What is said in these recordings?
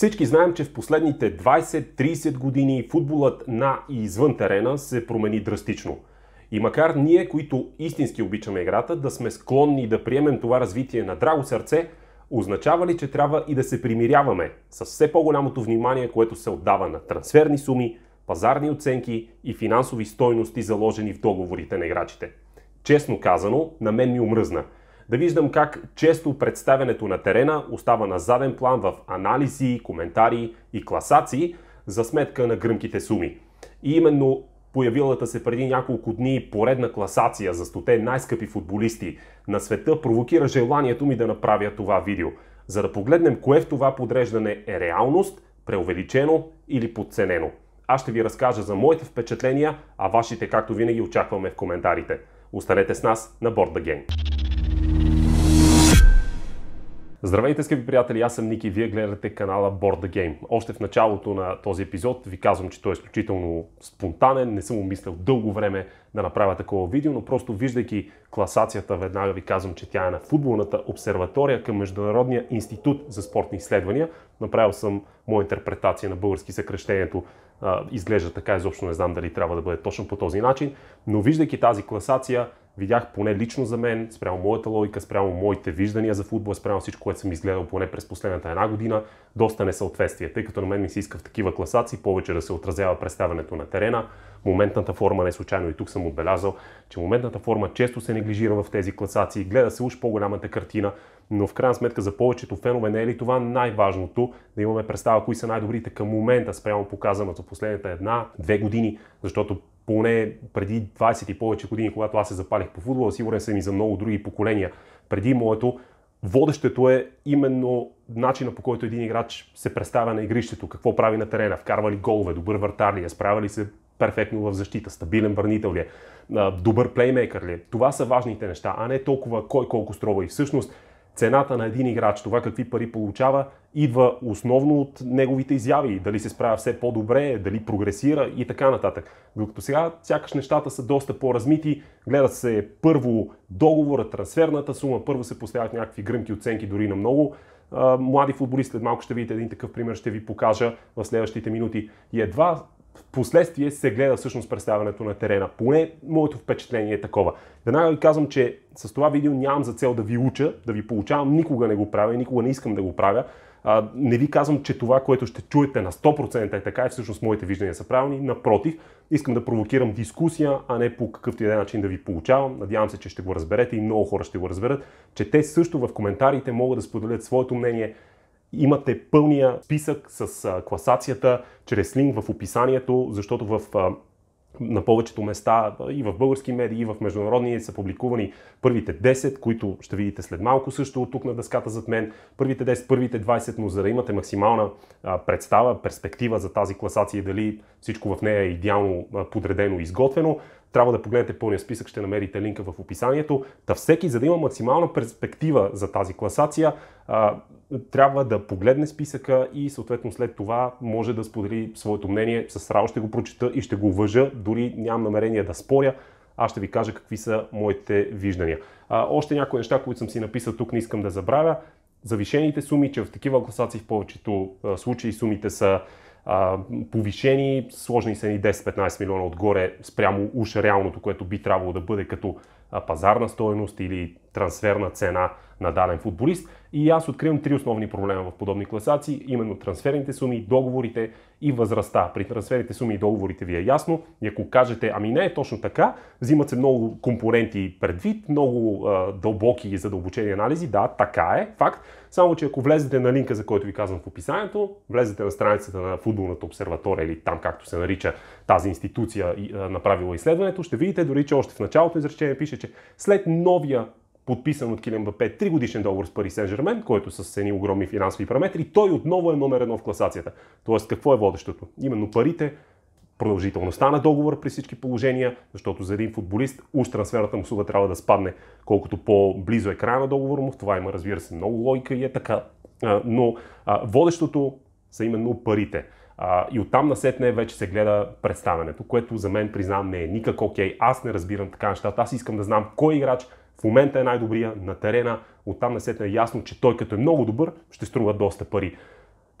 Всички знаем, че в последните 20-30 години футболът на и извън терена се промени драстично. И макар ние, които истински обичаме играта, да сме склонни да приемем това развитие на драго сърце, означава ли, че трябва и да се примиряваме с все по-голямото внимание, което се отдава на трансферни суми, пазарни оценки и финансови стойности, заложени в договорите на играчите? Честно казано, на мен ми омръзна – да виждам как често представянето на терена остава на заден план в анализи, коментари и класации за сметка на гръмките суми. И именно появилата се преди няколко дни поредна класация за стоте най-скъпи футболисти на света провокира желанието ми да направя това видео, за да погледнем кое в това подреждане е реалност, преувеличено или подценено. Аз ще ви разкажа за моите впечатления, а вашите както винаги очакваме в коментарите. Останете с нас на Board the Game. Здравейте, скъпи приятели, аз съм Ники, вие гледате канала Board the Game. Още в началото на този епизод ви казвам, че той е изключително спонтанен, не съм умислял дълго време да направя такова видео, но просто виждайки класацията, веднага ви казвам, че тя е на футболната обсерватория към Международния институт за спортни изследвания. Направил съм моя интерпретация на български съкрещението изглежда така, изобщо не знам дали трябва да бъде точно по този начин, но виждайки тази класация, видях поне лично за мен, спрямо моята логика, спрямо моите виждания за футбол, спрямо всичко, което съм изгледал поне през последната една година, доста несъответствие, тъй като на мен ми се иска в такива класации повече да се отразява представянето на терена, моментната форма не случайно и тук съм отбелязал, че моментната форма често се неглижира в тези класации, гледа се уж по-голямата картина, но в крайна сметка за повечето фенове не е ли това най-важното да имаме представа кои са най-добрите към момента спрямо показаното в последните една-две години, защото поне преди 20 и повече години, когато аз се запалих по футбола, сигурен съм и за много други поколения преди моето, водещето е именно начина по който един играч се представя на игрището, какво прави на терена, вкарва ли голове, добър вратар ли е, справя ли се перфектно в защита, стабилен върнител ли е, добър плеймейкър ли е. Това са важните неща, а не толкова кой колко строва И всъщност цената на един играч, това какви пари получава, идва основно от неговите изяви. Дали се справя все по-добре, дали прогресира и така нататък. Докато сега сякаш нещата са доста по-размити, гледа се първо договора, трансферната сума, първо се поставят някакви гръмки оценки дори на много млади футболисти. След малко ще видите един такъв пример, ще ви покажа в следващите минути. И едва в последствие се гледа всъщност представянето на терена. Поне моето впечатление е такова. Веднага ви казвам, че с това видео нямам за цел да ви уча, да ви получавам, никога не го правя и никога не искам да го правя. А, не ви казвам, че това, което ще чуете на 100% е така и всъщност моите виждания са правилни. Напротив, искам да провокирам дискусия, а не по какъвто и да е начин да ви получавам. Надявам се, че ще го разберете и много хора ще го разберат, че те също в коментарите могат да споделят своето мнение, Имате пълния списък с класацията чрез линк в описанието, защото в на повечето места и в български медии, и в международни са публикувани първите 10, които ще видите след малко също тук на дъската зад мен. Първите 10, първите 20, но за да имате максимална представа, перспектива за тази класация дали всичко в нея е идеално подредено и изготвено, трябва да погледнете пълния списък, ще намерите линка в описанието. Та всеки, за да има максимална перспектива за тази класация, трябва да погледне списъка и съответно след това може да сподели своето мнение. С рао ще го прочета и ще го уважа, дори нямам намерение да споря аз ще ви кажа какви са моите виждания. А, още някои неща, които съм си написал тук, не искам да забравя. Завишените суми, че в такива класации в повечето а, случаи сумите са а, повишени, сложни са ни 10-15 милиона отгоре спрямо уж реалното, което би трябвало да бъде като пазарна стоеност или трансферна цена на даден футболист. И аз откривам три основни проблема в подобни класации, именно трансферните суми, договорите и възрастта. При трансферните суми и договорите ви е ясно. И ако кажете, ами не е точно така, взимат се много компоненти предвид, много а, дълбоки и задълбочени анализи. Да, така е, факт. Само, че ако влезете на линка, за който ви казвам в описанието, влезете на страницата на футболната обсерватория или там както се нарича тази институция, направила изследването, ще видите дори, че още в началото изречение пише, че след новия подписан от Килиан Бапе 3 годишен договор с Пари Сен Жермен, който с едни огромни финансови параметри, той отново е номер едно в класацията. Тоест какво е водещото? Именно парите, продължителността на договора при всички положения, защото за един футболист уж трансферната му суда трябва да спадне колкото по-близо е края на договора му. В това има, разбира се, много логика и е така. Но водещото са именно парите. А, и оттам насетне вече се гледа представенето, което за мен, признавам, не е никак окей. Аз не разбирам така нещата. Аз искам да знам кой играч в момента е най-добрия на терена, оттам на сетне е ясно, че той като е много добър, ще струва доста пари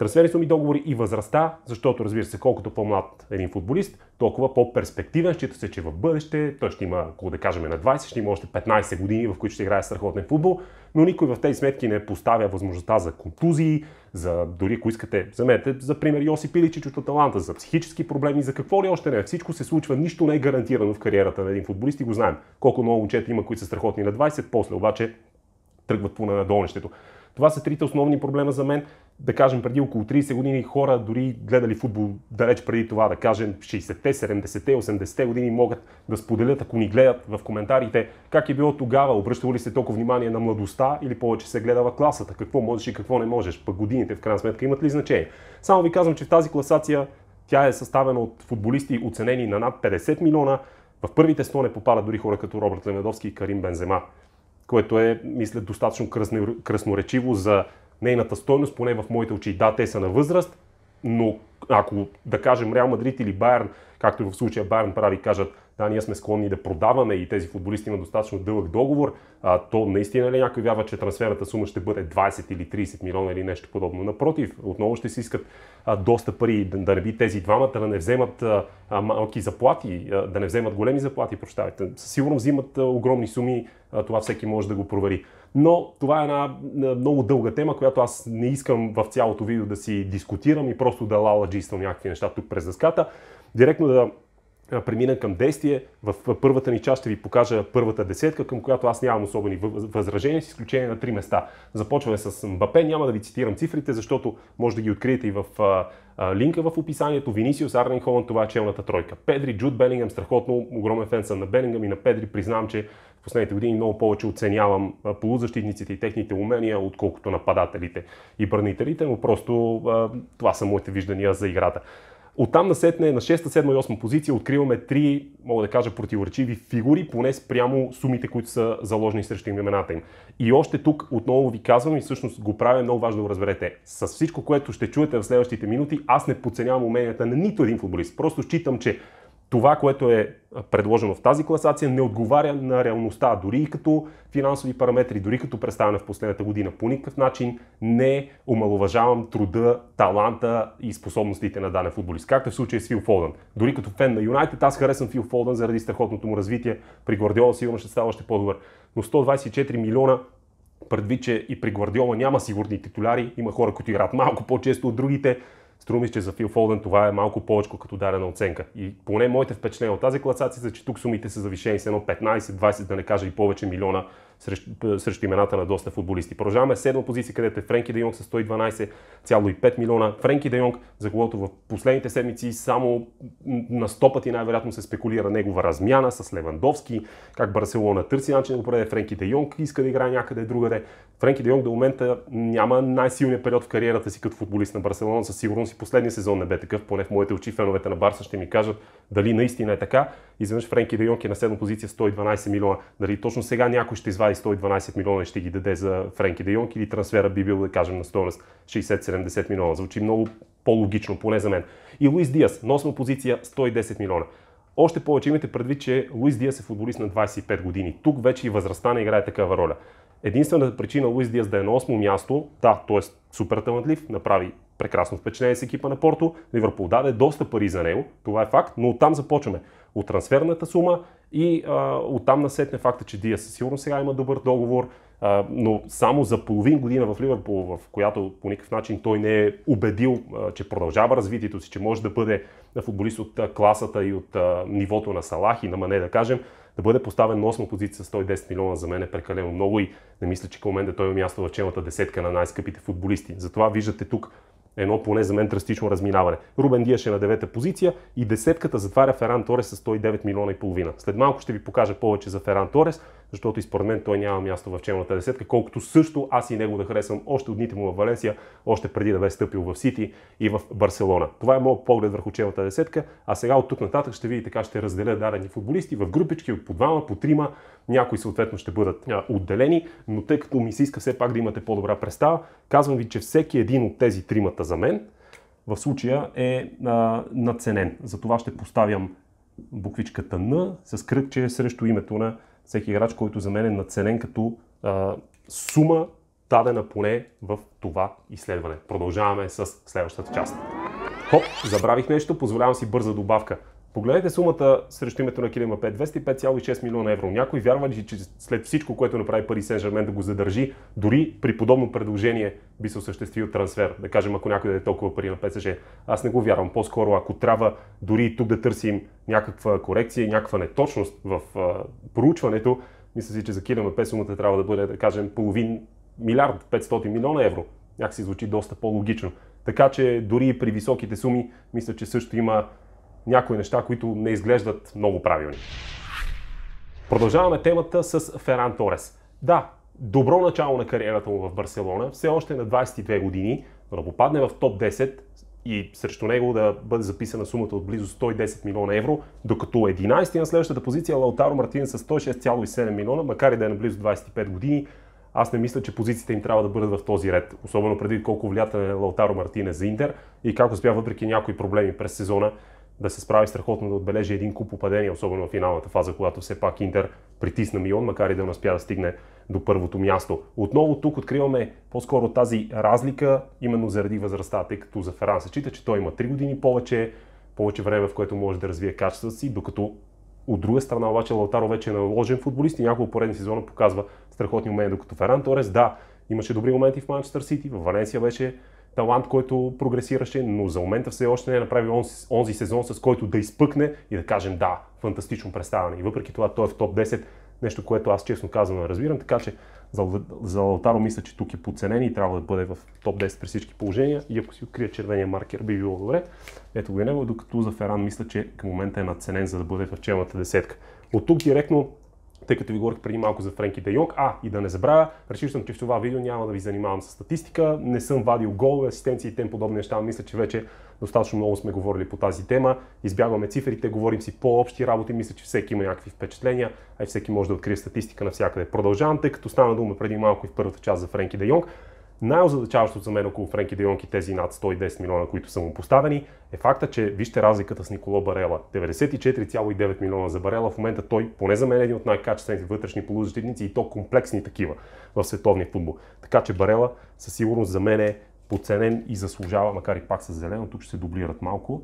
трансферни суми, договори и възрастта, защото разбира се, колкото по-млад един футболист, толкова по-перспективен. Счита се, че в бъдеще той ще има, ако да кажем на 20, ще има още 15 години, в които ще играе страхотен футбол, но никой в тези сметки не поставя възможността за контузии, за дори ако искате, вземете за пример Йосип Иличич от Аталанта, за психически проблеми, за какво ли още не. Всичко се случва, нищо не е гарантирано в кариерата на един футболист и го знаем. Колко много момчета има, които са страхотни на 20, после обаче тръгват по на надолнището. Това са трите основни проблема за мен. Да кажем, преди около 30 години хора дори гледали футбол далеч преди това, да кажем 60-те, 70-те, 80-те години могат да споделят, ако ни гледат в коментарите, как е било тогава, обръщало ли се толкова внимание на младостта или повече се в класата, какво можеш и какво не можеш, пък годините в крайна сметка имат ли значение. Само ви казвам, че в тази класация тя е съставена от футболисти, оценени на над 50 милиона. В първите 100 не попадат дори хора като Робърт Левандовски и Карим Бензема което е, мисля, достатъчно кръсноречиво за нейната стойност, поне в моите очи. Да, те са на възраст, но ако да кажем Реал Мадрид или Байерн, както и в случая Байерн прави, кажат да, ние сме склонни да продаваме и тези футболисти имат достатъчно дълъг договор, а, то наистина ли някой вярва, че трансферната сума ще бъде 20 или 30 милиона или нещо подобно? Напротив, отново ще си искат а, доста пари, да, да не би тези двамата да не вземат а, малки заплати, а, да не вземат големи заплати, прощавайте. Сигурно взимат а, огромни суми, а, това всеки може да го провери но това е една е, много дълга тема, която аз не искам в цялото видео да си дискутирам и просто да лаладжиствам някакви неща тук през дъската. Директно да е, премина към действие. В първата ни част ще ви покажа първата десетка, към която аз нямам особени възражения, с изключение на три места. Започваме с Мбапе, няма да ви цитирам цифрите, защото може да ги откриете и в линка в описанието. Винисиус, Арнен Холанд, това е челната тройка. Педри, Джуд Белингъм, страхотно огромен фен съм на Белингъм и на Педри, признавам, че в последните години много повече оценявам полузащитниците и техните умения, отколкото нападателите и бранителите, но просто това са моите виждания за играта. Оттам там на 6, 7 и 8 позиция откриваме три, мога да кажа, противоречиви фигури, поне спрямо сумите, които са заложени срещу имената им. И още тук отново ви казвам и всъщност го правя много важно да го разберете. С всичко, което ще чуете в следващите минути, аз не подценявам уменията на нито един футболист. Просто считам, че това, което е предложено в тази класация, не отговаря на реалността, дори и като финансови параметри, дори като представяне в последната година. По никакъв начин не омалуважавам труда, таланта и способностите на даден футболист. Както е в случая с Фил Фолдън. Дори като фен на Юнайтед, аз харесвам Фил Фолдън заради страхотното му развитие. При Гвардиола сигурно ще става още по-добър. Но 124 милиона предвид, че и при Гвардиола няма сигурни титуляри, има хора, които играят малко по-често от другите. Струми, че за Фил Фолден това е малко повече като дадена оценка. И поне моите впечатления от тази класация са, че тук сумите са завишени с едно 15-20, да не кажа и повече милиона срещу, срещу имената на доста футболисти. Продължаваме седма позиция, където е Френки Де с 112,5 милиона. Френки Дейонг, за когото в последните седмици само на 100 пъти най-вероятно се спекулира негова размяна с Левандовски, как Барселона търси начин да проведе. Френки Де иска да играе някъде другаде. Френки Де до момента няма най-силния период в кариерата си като футболист на Барселона, със сигурност си последния сезон не бе такъв, поне в моите очи феновете на Барса ще ми кажат дали наистина е така. Изведнъж Френки Де Йонг е на седма позиция 112 милиона. Дали точно сега някой ще извади 112 милиона и ще ги даде за Френки Де Йонг или трансфера би бил, да кажем, на стоеност 60-70 милиона. Звучи много по-логично, поне за мен. И Луис Диас на 8 позиция 110 милиона. Още повече имате предвид, че Луис Диас е футболист на 25 години. Тук вече и възрастта не играе такава роля. Единствената причина Луис Диас да е на 8 място, да, той е супер талантлив, направи прекрасно впечатление с екипа на Порто, Ливърпул даде доста пари за него, това е факт, но оттам започваме. От трансферната сума и а, оттам насетне факта, че Диас сигурно сега има добър договор, но само за половин година в Ливърпул, в която по никакъв начин той не е убедил, че продължава развитието си, че може да бъде футболист от класата и от нивото на Салах и на Мане, да кажем, да бъде поставен на 8 позиция с 110 милиона за мен е прекалено много и не мисля, че към момента е той има място в челната десетка на най-скъпите футболисти. Затова виждате тук едно поне за мен драстично разминаване. Рубен Диаш е на девета позиция и десетката затваря Феран Торес с 109 милиона и половина. След малко ще ви покажа повече за Феран Торес, защото и според мен той няма място в челната десетка, колкото също аз и него да харесвам още от дните му в Валенсия, още преди да бе стъпил в Сити и в Барселона. Това е моят поглед върху челната десетка, а сега от тук нататък ще видите как ще разделя дадени футболисти в групички от по двама, по трима, някои съответно ще бъдат отделени, но тъй като ми се иска все пак да имате по-добра представа, казвам ви, че всеки един от тези тримата за мен в случая е а, наценен. Затова ще поставям буквичката Н с кръгче срещу името на всеки играч, който за мен е наценен като а, сума, дадена поне в това изследване. Продължаваме с следващата част. Хоп, забравих нещо, позволявам си бърза добавка. Погледнете сумата срещу името на Килима 5. 205,6 милиона евро. Някой вярва ли, че след всичко, което направи Пари Сен Жермен да го задържи, дори при подобно предложение би се осъществил трансфер? Да кажем, ако някой даде толкова пари на ПСЖ. Аз не го вярвам. По-скоро, ако трябва дори тук да търсим някаква корекция, някаква неточност в а, проучването, мисля си, че за Килима 5 сумата трябва да бъде, да кажем, половин милиард, 500 милиона евро. Някак си звучи доста по-логично. Така че дори при високите суми, мисля, че също има някои неща, които не изглеждат много правилни. Продължаваме темата с Феран Торес. Да, добро начало на кариерата му в Барселона, все още на 22 години, но да попадне в топ 10 и срещу него да бъде записана сумата от близо 110 милиона евро, докато 11-ти на следващата позиция Лаутаро Мартин с 106,7 милиона, макар и да е на близо 25 години, аз не мисля, че позициите им трябва да бъдат в този ред, особено преди колко влиятен е Лаутаро Мартинес за Интер и как успя въпреки някои проблеми през сезона да се справи страхотно да отбележи един куп попадения, особено в финалната фаза, когато все пак Интер притисна мион, макар и да не успя да стигне до първото място. Отново тук откриваме по-скоро тази разлика, именно заради възрастта, тъй като за Феран се чита, че той има 3 години повече, повече време, в което може да развие качествата си, докато от друга страна обаче Лаутаро вече е наложен футболист и няколко поредни сезона показва страхотни умения, докато Феран Торес, да, имаше добри моменти в Манчестър Сити, в Валенсия беше талант, който прогресираше, но за момента все още не е направил онзи, онзи сезон, с който да изпъкне и да кажем да, фантастично представяне. И въпреки това той е в топ 10, нещо, което аз честно казвам не разбирам, така че за, за Лалтаро мисля, че тук е подценен и трябва да бъде в топ 10 при всички положения и ако си открия червения маркер би било добре. Ето го е него, докато за Феран мисля, че към момента е надценен за да бъде в челната десетка. От тук директно тъй като ви говорих преди малко за Френки Де Йонг. А, и да не забравя, решил съм, че в това видео няма да ви занимавам с статистика, не съм вадил голове, асистенции и тем подобни неща. Мисля, че вече достатъчно много сме говорили по тази тема. Избягваме цифрите, говорим си по-общи работи, мисля, че всеки има някакви впечатления, а и всеки може да открие статистика навсякъде. Продължавам, тъй като стана дума преди малко и в първата част за Френки Де Йонг. Най-озадачаващото за мен около Френки Дейонки тези над 110 милиона, които са му поставени, е факта, че вижте разликата с Николо Барела. 94,9 милиона за Барела. В момента той, поне за мен, е един от най-качествените вътрешни полузащитници и то комплексни такива в световния футбол. Така че Барела със сигурност за мен е подценен и заслужава, макар и пак с зелено, тук ще се дублират малко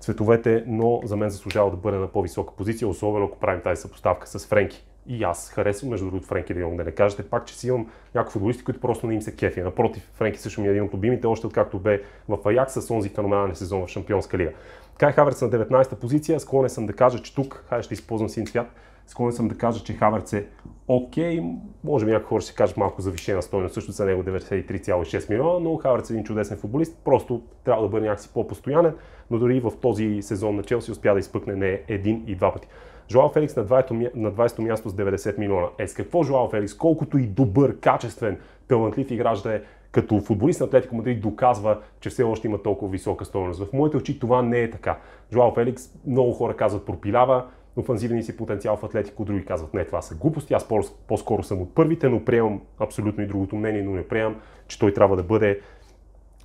цветовете, но за мен заслужава да бъде на по-висока позиция, особено ако правим тази съпоставка с Френки и аз харесвам, между другото, Френки Де Йонг, да не кажете пак, че си имам някои футболисти, които просто не им се кефи. Напротив, Френки също ми е един от любимите, още откакто бе в Аякс с онзи феноменален сезон в Шампионска лига. Кай Хаверс на 19-та позиция, склонен съм да кажа, че тук, хай ще използвам син цвят, Склонен съм да кажа, че Хаверц е окей, okay. може би някои хора ще кажат малко завишена стойност, също за е него 93,6 милиона, но Хаверц е един чудесен футболист, просто трябва да бъде някакси по-постоянен, но дори в този сезон на Челси успя да изпъкне не един и два пъти. Жоао Феликс на 20-то място с 90 милиона. Е, с какво Жоао Феликс, колкото и добър, качествен, талантлив играч да е, като футболист на Атлетико Мадрид доказва, че все още има толкова висока стойност. В моите очи това не е така. Жоао Феликс, много хора казват, пропилява, офанзивния си потенциал в Атлетико, други казват не, това са глупости, аз по-скоро съм от първите, но приемам абсолютно и другото мнение, но не приемам, че той трябва да бъде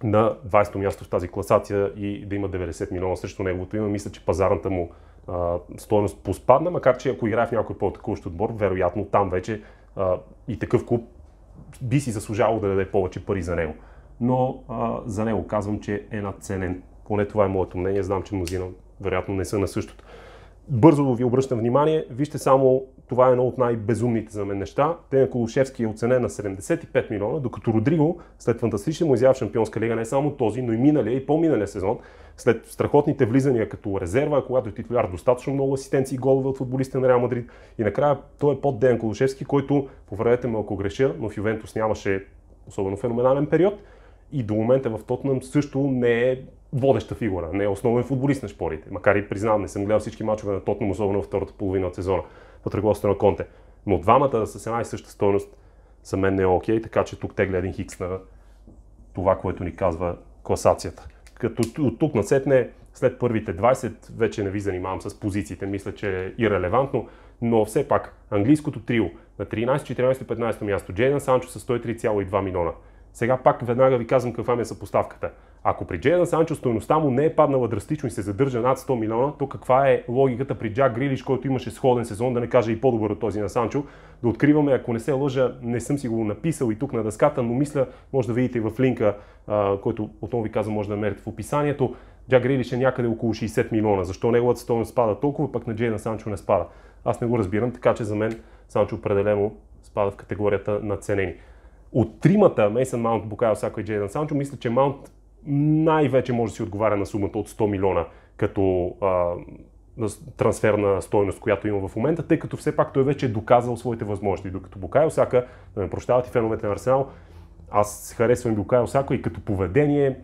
на 20-то място в тази класация и да има 90 милиона срещу неговото има. Мисля, че пазарната му а, стоеност поспадна, макар че ако играе в някой по-атакуващ отбор, вероятно там вече а, и такъв клуб би си заслужавал да даде повече пари за него. Но а, за него казвам, че е надценен. Поне това е моето мнение. Знам, че мнозина вероятно не са на същото. Бързо ви обръщам внимание, вижте само, това е едно от най-безумните за мен неща. Деян Колушевски е оценен на 75 милиона, докато Родриго след фантастичен му изява в Шампионска лига не само този, но и миналия и по-миналия сезон, след страхотните влизания като резерва, когато е титуляр достатъчно много асистенции и голове от футболиста на Реал Мадрид. И накрая той е под Ден Колушевски, който, поправете ме ако греша, но в Ювентус нямаше особено феноменален период. И до момента в Тотнам също не е водеща фигура, не е основен футболист на шпорите. Макар и признавам, не съм гледал всички мачове на Тотнам, особено в втората половина от сезона под ръководството на Конте. Но двамата с една и съща стойност за мен не е окей, така че тук тегля един хикс на това, което ни казва класацията. Като от тук насетне, след първите 20, вече не ви занимавам с позициите, мисля, че е ирелевантно, но все пак английското трио на 13, 14, 15 място, Джейден Санчо с 103,2 милиона, сега пак веднага ви казвам каква ми е съпоставката. Ако при Джейден Санчо стоеността му не е паднала драстично и се задържа над 100 милиона, то каква е логиката при Джак Грилиш, който имаше сходен сезон, да не кажа и по-добър от този на Санчо, да откриваме, ако не се лъжа, не съм си го написал и тук на дъската, но мисля, може да видите и в линка, който отново ви казвам, може да намерите в описанието, Джак Грилиш е някъде около 60 милиона. Защо неговата стоеност спада толкова, пък на Джейден Санчо не спада? Аз не го разбирам, така че за мен Санчо определено спада в категорията на ценени. От тримата, Мейсън Маунт, Букайо Сако и Джейден Санчо, мисля, че Маунт най-вече може да си отговаря на сумата от 100 милиона като а, трансферна стойност, която има в момента, тъй като все пак той вече е доказал своите възможности. Докато Букайо Сака, да ме прощават и феновете на Арсенал, аз харесвам Букайо Сако и като поведение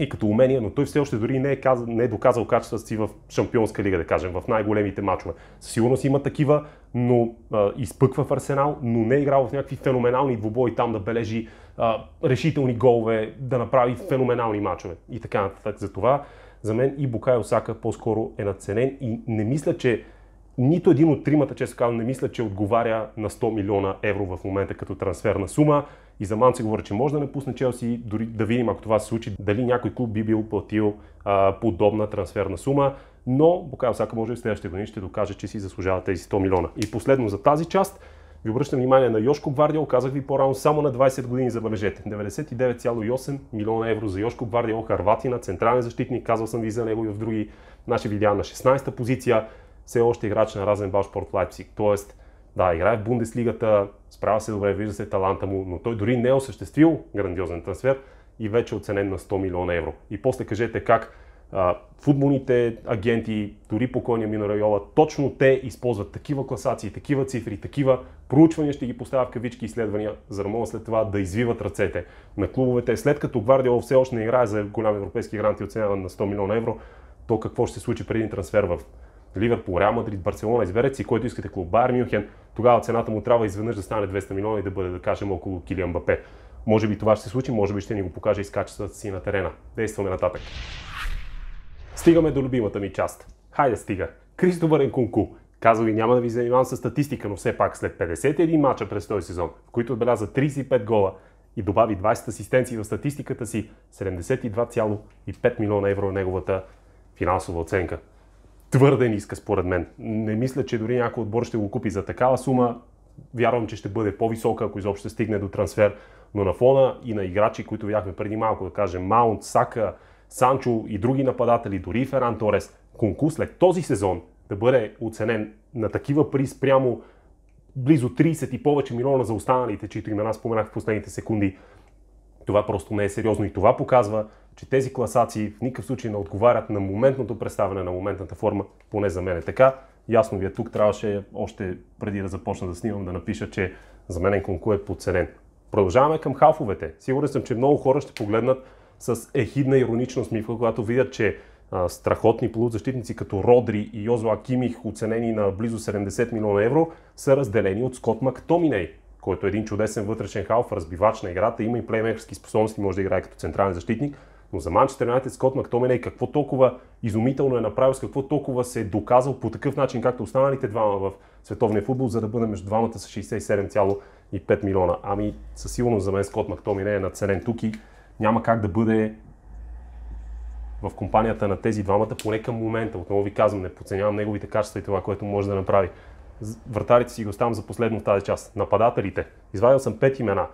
и като умение, но той все още дори не е, каз... не е доказал качеството си в Шампионска лига, да кажем, в най-големите мачове. Със сигурност има такива, но а, изпъква в Арсенал, но не е играл в някакви феноменални двубои там да бележи а, решителни голове, да направи феноменални мачове и така нататък. Затова за мен и Букай Осака по-скоро е надценен и не мисля, че нито един от тримата, често казвам, не мисля, че отговаря на 100 милиона евро в момента като трансферна сума. И за Ман се говори, че може да напусне Челси, дори да видим ако това се случи, дали някой клуб би бил платил а, подобна трансферна сума. Но Букайо Сака може и в следващите години ще докаже, че си заслужава тези 100 милиона. И последно за тази част, ви обръщам внимание на Йошко Гвардио. казах ви по-рано, само на 20 години забележете. 99,8 милиона евро за Йошко Гвардио, Харватина, централен защитник, казал съм ви за него и в други наши видеа на 16-та позиция, все още играч на Разен Балшпорт Порт Лайпсик. Тоест, да, играе в Бундеслигата, справя се добре, вижда се таланта му, но той дори не е осъществил грандиозен трансфер и вече е оценен на 100 милиона евро. И после кажете как а, футболните агенти, дори покойния Мина Райова, точно те използват такива класации, такива цифри, такива проучвания, ще ги поставя в кавички изследвания, за да могат след това да извиват ръцете на клубовете. След като Гвардио все още не играе за голям европейски грант и оценяван на 100 милиона евро, то какво ще се случи преди трансфер в Ливерпул, Реал Мадрид, Барселона, изберете си който искате клуб, Байер Мюнхен, тогава цената му трябва изведнъж да стане 200 милиона и да бъде, да кажем, около Килиан Бапе. Може би това ще се случи, може би ще ни го покаже и с качествата си на терена. Действаме нататък. Стигаме до любимата ми част. Хайде стига. Кристобър Нкунку. Казва ви, няма да ви занимавам с статистика, но все пак след 51 мача през този сезон, в които отбеляза 35 гола и добави 20 асистенции в статистиката си, 72,5 милиона евро е неговата финансова оценка твърде ниска според мен. Не мисля, че дори някой отбор ще го купи за такава сума. Вярвам, че ще бъде по-висока, ако изобщо ще стигне до трансфер. Но на фона и на играчи, които видяхме преди малко, да кажем Маунт, Сака, Санчо и други нападатели, дори Феран Торес, конкурс след този сезон да бъде оценен на такива пари спрямо близо 30 и повече милиона за останалите, чието имена споменах в последните секунди. Това просто не е сериозно и това показва, че тези класации в никакъв случай не отговарят на моментното представяне на моментната форма, поне за мен е така. Ясно ви е тук, трябваше още преди да започна да снимам да напиша, че за мен Нконку е подценен. Продължаваме към халфовете. Сигурен съм, че много хора ще погледнат с ехидна иронична смивка, когато видят, че а, страхотни полузащитници като Родри и Йозо Акимих, оценени на близо 70 милиона евро, са разделени от Скот Мактоминей, който е един чудесен вътрешен халф, разбивач на играта, има и плеймейкърски способности, може да играе като централен защитник, но за Манчестър Юнайтед Скот и какво толкова изумително е направил, с какво толкова се е доказал по такъв начин, както останалите двама в световния футбол, за да бъде между двамата с 67,5 милиона. Ами със сигурност за мен Скот Мактомене е надценен тук и няма как да бъде в компанията на тези двамата, поне към момента. Отново ви казвам, не подценявам неговите качества и това, което може да направи. Вратарите си го оставам за последно в тази част. Нападателите. Извадил съм пет имена.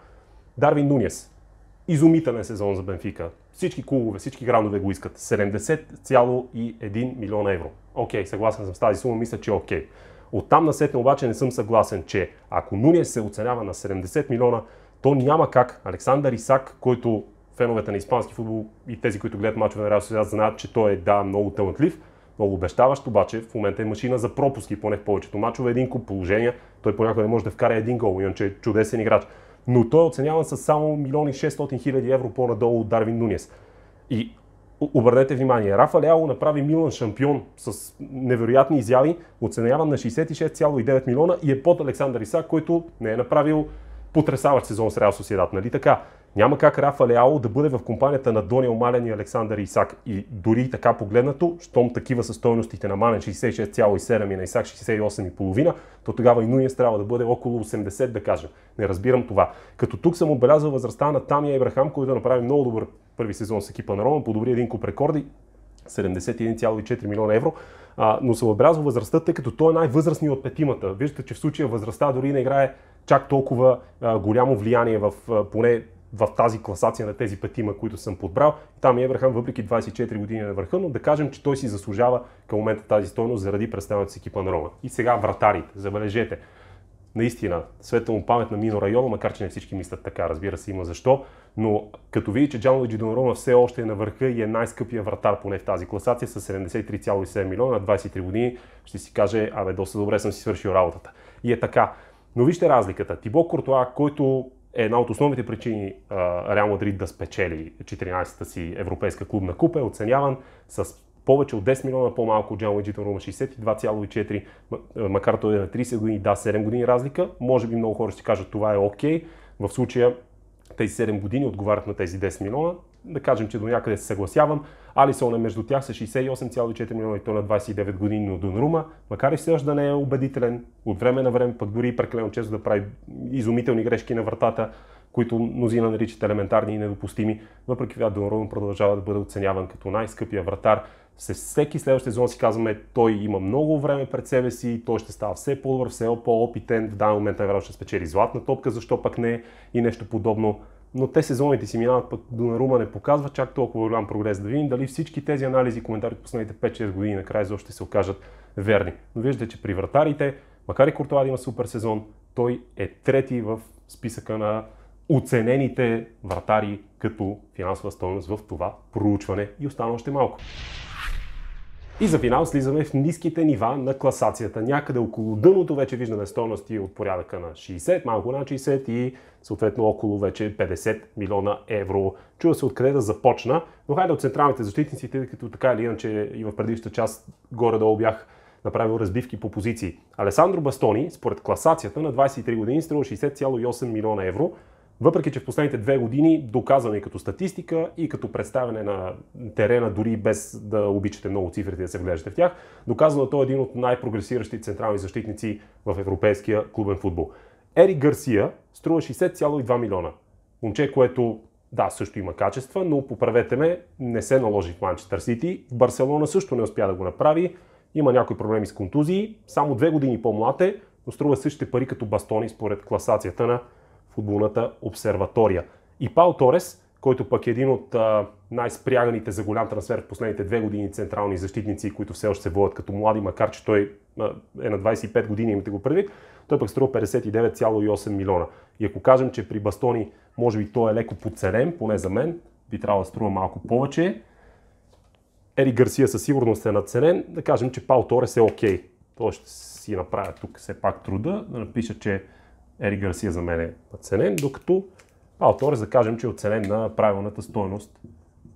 Дарвин Нунес, изумителен сезон за Бенфика. Всички клубове, всички градове го искат. 70,1 милиона евро. Окей, okay, съгласен съм с тази сума, мисля, че е окей. Okay. Оттам сетне обаче не съм съгласен, че ако Нуния се оценява на 70 милиона, то няма как Александър Исак, който феновете на испански футбол и тези, които гледат мачове на Реал Социедад, знаят, че той е, да, много талантлив, много обещаващ, обаче в момента е машина за пропуски, поне в повечето мачове, един куп положения, той понякога не може да вкара един гол, иначе е чудесен играч но той е оценяван с само 1 600 000 евро по-надолу от Дарвин Нунес. И обърнете внимание, Рафа Ляо направи Милан шампион с невероятни изяви, оценяван на 66,9 милиона и е под Александър Исак, който не е направил потрясаващ сезон с Реал Соседат. нали така? Няма как Рафа Леао да бъде в компанията на Дониел Мален и Александър Исак. И дори така погледнато, щом такива са стоеностите на Мален 66,7 и на Исак 68,5, то тогава и Нунес трябва да бъде около 80, да кажем. Не разбирам това. Като тук съм отбелязал възрастта на Тамия Ибрахам, който направи много добър първи сезон с екипа на Рома, подобри един куп рекорди, 71,4 милиона евро, а, но съм отбелязал възрастта, тъй като той е най-възрастният от петимата. Виждате, че в случая възрастта дори не играе чак толкова а, голямо влияние в а, поне в тази класация на тези петима, които съм подбрал. Там е Еврахам, въпреки 24 години на върха, но да кажем, че той си заслужава към момента тази стойност заради представянето с екипа на Рома. И сега вратарите, забележете. Наистина, светла му памет на Мино Района, макар че не всички мислят така, разбира се, има защо. Но като види, че Джанло Донарона все още е на върха и е най-скъпия вратар поне в тази класация с 73,7 милиона на 23 години, ще си каже, абе, доста добре съм си свършил работата. И е така. Но вижте разликата. Тибо Куртуа, който е една от основните причини Реал Мадрид да спечели 14-та си Европейска клубна купа. Е оценяван с повече от 10 милиона по-малко от Джан Луиджи Дорума, 62,4, макар той е на 30 години, да, 7 години разлика. Може би много хора ще кажат това е окей. Okay. В случая тези 7 години отговарят на тези 10 милиона да кажем, че до някъде се съгласявам. Алисон е между тях с 68,4 милиона и то на 29 години, на Донрума, макар и все още да не е убедителен, от време на време, пък дори и прекалено често да прави изумителни грешки на вратата, които мнозина наричат елементарни и недопустими, въпреки това Донрума продължава да бъде оценяван като най-скъпия вратар. С всеки следващ сезон си казваме, той има много време пред себе си, той ще става все по-добър, все по-опитен, в даден момент вероятно ще спечели златна топка, защо пък не и нещо подобно но те сезоните си минават пък до Нарума не показва чак толкова голям прогрес. Да видим дали всички тези анализи и коментари от последните 5-6 години накрая изобщо ще се окажат верни. Но виждате, че при вратарите, макар и Куртуа да има супер сезон, той е трети в списъка на оценените вратари като финансова стойност в това проучване и остана още малко. И за финал слизаме в ниските нива на класацията. Някъде около дъното вече виждаме стойности от порядъка на 60, малко на 60 и съответно около вече 50 милиона евро. Чува се откъде да започна, но хайде от централните защитници, тъй като така или иначе и в предишната част горе-долу бях направил разбивки по позиции. Алесандро Бастони, според класацията на 23 години, струва 60,8 милиона евро, въпреки, че в последните две години, доказано и като статистика, и като представяне на терена, дори без да обичате много цифрите да се вглеждате в тях, доказано е той един от най-прогресиращи централни защитници в европейския клубен футбол. Ери Гарсия струва 60,2 милиона. Момче, което да, също има качества, но поправете ме, не се наложи в Манчестър Сити. В Барселона също не успя да го направи. Има някои проблеми с контузии. Само две години по-млад е, но струва същите пари като бастони според класацията на футболната обсерватория. И Пао Торес, който пък е един от най-спряганите за голям трансфер в последните две години централни защитници, които все още се водят като млади, макар че той е на 25 години, имате го предвид, той пък струва 59,8 милиона. И ако кажем, че при Бастони може би той е леко подценен, поне за мен, би трябвало да струва малко повече. Ери Гарсия със сигурност е нацелен. да кажем, че Пао Торес е окей. Okay. Той ще си направя тук все пак труда, да напиша, че Ери Гарсия за мен е оценен, докато Пао Торес да кажем, че е оценен на правилната стойност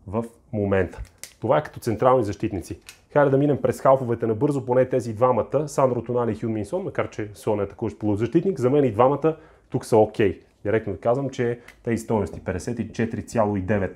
в момента. Това е като централни защитници. Хайде да минем през халфовете набързо, поне тези двамата, Сандро Тонали и Хюн Минсон, макар че Сон е такъв полузащитник, за мен и двамата тук са окей. Okay. Директно да казвам, че тези стойности 54,9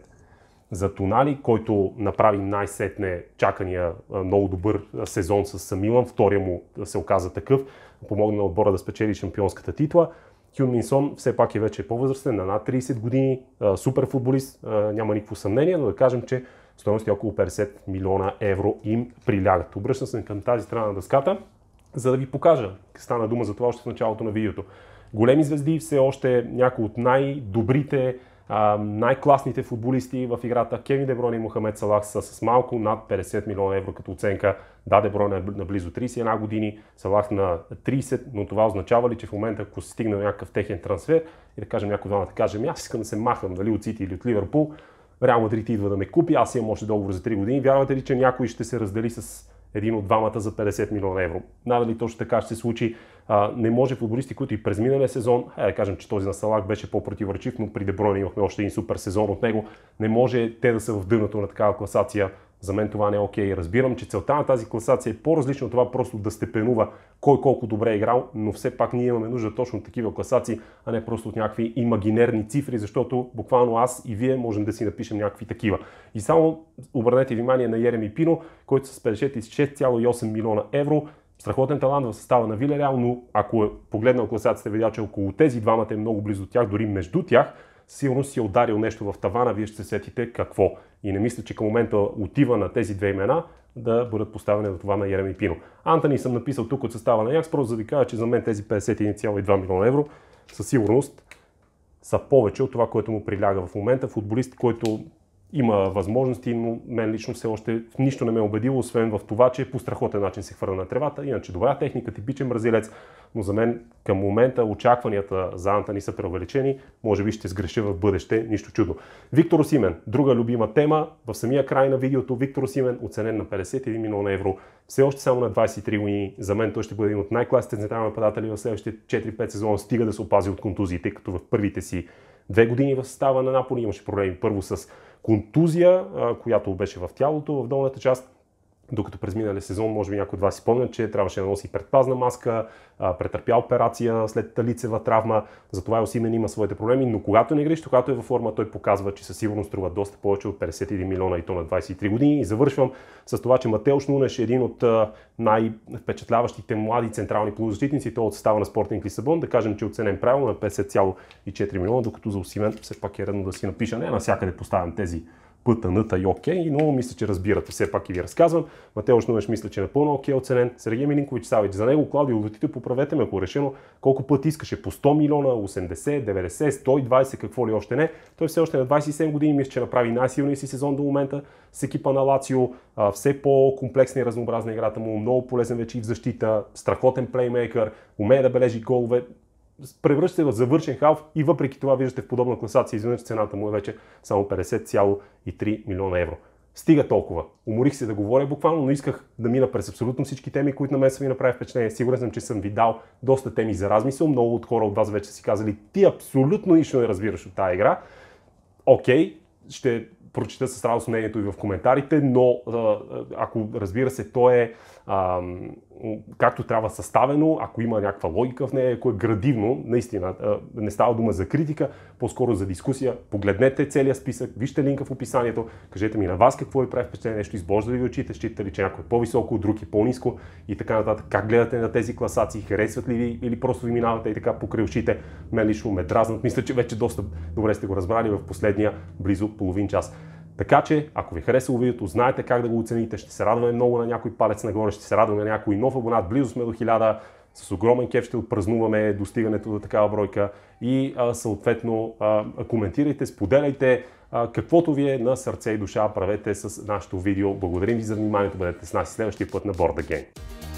за Тонали, който направи най-сетне чакания много добър сезон с Милан. Втория му се оказа такъв. Помогна на отбора да спечели шампионската титла. Хюн Минсон все пак е вече по-възрастен, на над 30 години, супер футболист, няма никакво съмнение, но да кажем, че стоености около 50 милиона евро им прилягат. Обръщам се към тази страна на дъската, за да ви покажа. Стана дума за това още в началото на видеото. Големи звезди все още някои от най-добрите най-класните футболисти в играта Кеви Деброни и Мохамед Салах са с малко над 50 милиона евро като оценка. Да, Деброни е на близо 31 години, Салах на 30, но това означава ли, че в момента, ако се стигне някакъв техен трансфер и да кажем някой двамата, кажем, аз искам да се махам дали от Сити или от Ливърпул, Реал Мадрид идва да ме купи, аз имам още договор за 3 години. Вярвате ли, че някой ще се раздели с един от двамата за 50 милиона евро? Надали точно така ще се случи а, не може футболисти, които и през миналия сезон, е, да кажем, че този на Салах беше по-противоречив, но при Деброни имахме още един супер сезон от него, не може те да са в дъното на такава класация. За мен това не е окей. Okay. Разбирам, че целта на тази класация е по-различна от това просто да степенува кой колко добре е играл, но все пак ние имаме нужда точно от такива класации, а не просто от някакви имагинерни цифри, защото буквално аз и вие можем да си напишем някакви такива. И само обърнете внимание на Ереми Пино, който с 56,8 милиона евро страхотен талант в състава на Виле, но ако е погледнал класацията, е видял, че около тези двамата е много близо тях, дори между тях, сигурно си е ударил нещо в тавана, вие ще се сетите какво. И не мисля, че към момента отива на тези две имена да бъдат поставени до това на Ереми Пино. Антони съм написал тук от състава на Якс, просто за да ви кажа, че за мен тези 51,2 милиона евро със сигурност са повече от това, което му приляга в момента. Футболист, който има възможности, но мен лично все още нищо не ме е убедило, освен в това, че по страхотен начин се хвърля на тревата. Иначе добра техника, типичен бразилец, но за мен към момента очакванията за Антони са преувеличени. Може би ще сгреша в бъдеще, нищо чудно. Виктор Осимен, друга любима тема. В самия край на видеото Виктор Осимен, оценен на 51 милиона евро. Все още само на 23 години. За мен той ще бъде един от най-класните централни нападатели в следващите 4-5 сезона. Стига да се опази от контузиите, тъй като в първите си две години в състава на Наполи, имаше проблеми първо с контузия, която беше в тялото, в долната част, докато през миналия сезон, може би някои от вас си спомнят, че трябваше да носи предпазна маска, претърпя операция след талицева травма, затова Осимен има своите проблеми, но когато не греш, когато е във форма, той показва, че със сигурност струва доста повече от 51 милиона и то на 23 години. И завършвам с това, че Матеош Нунеш е един от най-впечатляващите млади централни полузащитници, той от състава на Спортинг Лисабон, да кажем, че е оценен правилно на 50,4 милиона, докато за Осимен все пак е редно да си напиша, не навсякъде поставям тези пътаната и ОК. но мисля, че разбирате. Все пак и ви разказвам. Матеош Нунеш мисля, че е напълно окей оценен. Сергей Милинкович Савич за него, Клаудио Лотите, поправете ме, ако е решено колко път искаше. По 100 милиона, 80, 90, 120, какво ли още не. Той все още на 27 години мисля, че направи най-силния си сезон до момента с екипа на Лацио. Все по-комплексна и разнообразна играта му, много полезен вече и в защита, страхотен плеймейкър, умее да бележи голове превръща се в завършен халф и въпреки това виждате в подобна класация, изведнъж цената му е вече само 50,3 милиона евро. Стига толкова. Уморих се да говоря буквално, но исках да мина през абсолютно всички теми, които на мен са ми направи впечатление. Сигурен съм, че съм ви дал доста теми за размисъл. Много от хора от вас вече си казали, ти абсолютно нищо не разбираш от тази игра. Окей, ще прочита с радост мнението и в коментарите, но ако разбира се, то е ам, както трябва съставено, ако има някаква логика в нея, ако е градивно, наистина не става дума за критика, по-скоро за дискусия. Погледнете целият списък, вижте линка в описанието, кажете ми на вас какво ви прави впечатление, нещо избожда ли ви очите, считате ли, че някой е по-високо, друг е по-низко и така нататък. Как гледате на тези класации, харесват ли ви или просто ви минавате и така покрай ушите, Мен лично ме дразнат, мисля, че вече доста добре сте го разбрали в последния близо половин час. Така че, ако ви харесало видеото, знаете как да го оцените, ще се радваме много на някой палец нагоре, ще се радваме на някой нов абонат, близо сме до 1000, с огромен кеф ще отпразнуваме достигането до такава бройка и съответно коментирайте, споделяйте каквото ви е на сърце и душа, правете с нашето видео. Благодарим ви за вниманието, бъдете с нас и следващия път на Board Game.